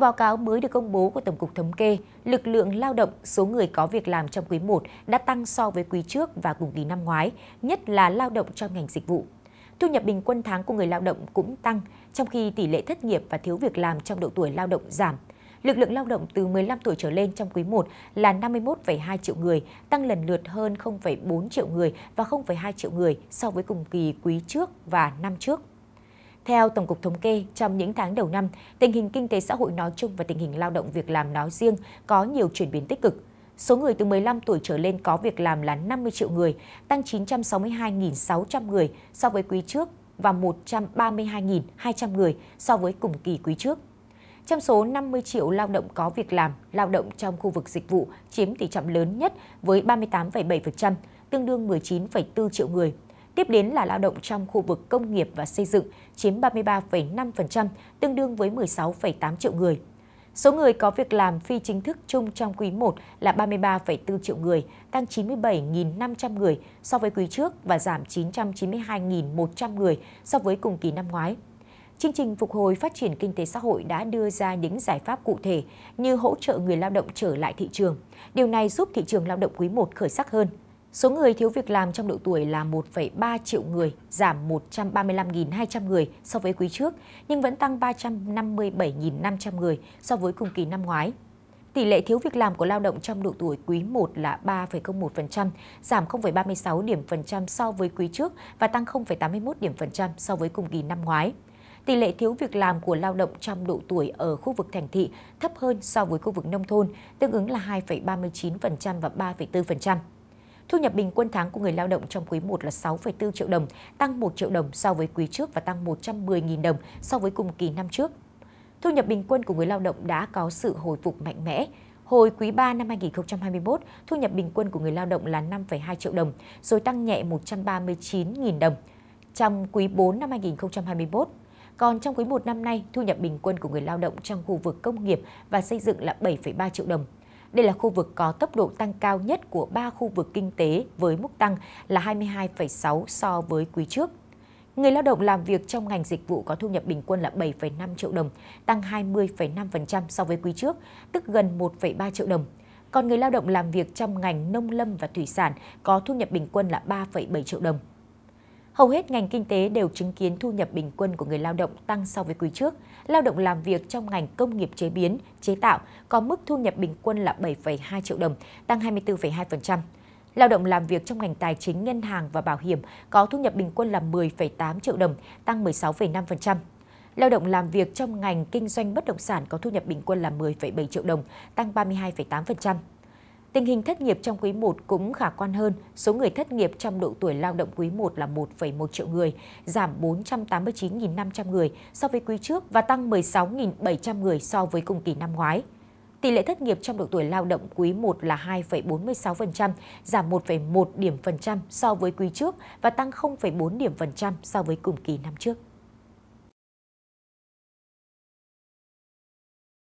báo cáo mới được công bố của Tổng cục Thống kê, lực lượng lao động số người có việc làm trong quý 1 đã tăng so với quý trước và cùng kỳ năm ngoái, nhất là lao động trong ngành dịch vụ. Thu nhập bình quân tháng của người lao động cũng tăng, trong khi tỷ lệ thất nghiệp và thiếu việc làm trong độ tuổi lao động giảm. Lực lượng lao động từ 15 tuổi trở lên trong quý 1 là 51,2 triệu người, tăng lần lượt hơn 0,4 triệu người và 0,2 triệu người so với cùng kỳ quý trước và năm trước. Theo Tổng cục Thống kê, trong những tháng đầu năm, tình hình kinh tế xã hội nói chung và tình hình lao động việc làm nói riêng có nhiều chuyển biến tích cực. Số người từ 15 tuổi trở lên có việc làm là 50 triệu người, tăng 962.600 người so với quý trước và 132.200 người so với cùng kỳ quý trước. Trong số 50 triệu lao động có việc làm, lao động trong khu vực dịch vụ chiếm tỷ trọng lớn nhất với 38,7%, tương đương 19,4 triệu người. Tiếp đến là lao động trong khu vực công nghiệp và xây dựng, chiếm 33,5%, tương đương với 16,8 triệu người. Số người có việc làm phi chính thức chung trong quý 1 là 33,4 triệu người, tăng 97.500 người so với quý trước và giảm 992.100 người so với cùng kỳ năm ngoái. Chương trình phục hồi phát triển kinh tế xã hội đã đưa ra những giải pháp cụ thể như hỗ trợ người lao động trở lại thị trường. Điều này giúp thị trường lao động quý 1 khởi sắc hơn. Số người thiếu việc làm trong độ tuổi là 1,3 triệu người, giảm 135.200 người so với quý trước, nhưng vẫn tăng 357.500 người so với cùng kỳ năm ngoái. Tỷ lệ thiếu việc làm của lao động trong độ tuổi quý 1 là 3,01%, giảm 0,36 điểm phần trăm so với quý trước và tăng 0,81 điểm phần trăm so với cùng kỳ năm ngoái. Tỷ lệ thiếu việc làm của lao động trong độ tuổi ở khu vực thành thị thấp hơn so với khu vực nông thôn, tương ứng là 2,39% và 3,4%. Thu nhập bình quân tháng của người lao động trong quý 1 là 6,4 triệu đồng, tăng 1 triệu đồng so với quý trước và tăng 110.000 đồng so với cùng kỳ năm trước. Thu nhập bình quân của người lao động đã có sự hồi phục mạnh mẽ. Hồi quý 3 năm 2021, thu nhập bình quân của người lao động là 5,2 triệu đồng, rồi tăng nhẹ 139.000 đồng trong quý 4 năm 2021. Còn trong quý 1 năm nay, thu nhập bình quân của người lao động trong khu vực công nghiệp và xây dựng là 7,3 triệu đồng, đây là khu vực có tốc độ tăng cao nhất của 3 khu vực kinh tế với mức tăng là 22,6 so với quý trước. Người lao động làm việc trong ngành dịch vụ có thu nhập bình quân là 7,5 triệu đồng, tăng 20,5% so với quý trước, tức gần 1,3 triệu đồng. Còn người lao động làm việc trong ngành nông lâm và thủy sản có thu nhập bình quân là 3,7 triệu đồng, hầu hết ngành kinh tế đều chứng kiến thu nhập bình quân của người lao động tăng so với quý trước. Lao động làm việc trong ngành công nghiệp chế biến, chế tạo có mức thu nhập bình quân là 7,2 triệu đồng, tăng 24,2%. Lao động làm việc trong ngành tài chính, ngân hàng và bảo hiểm có thu nhập bình quân là 10,8 triệu đồng, tăng 16,5%. Lao động làm việc trong ngành kinh doanh bất động sản có thu nhập bình quân là 10,7 triệu đồng, tăng 32,8%. Tình hình thất nghiệp trong quý 1 cũng khả quan hơn, số người thất nghiệp trong độ tuổi lao động quý 1 là 1,1 triệu người, giảm 489.500 người so với quý trước và tăng 16.700 người so với cùng kỳ năm ngoái. Tỷ lệ thất nghiệp trong độ tuổi lao động quý 1 là 2,46%, giảm 1,1 điểm phần trăm so với quý trước và tăng 0,4 điểm phần trăm so với cùng kỳ năm trước.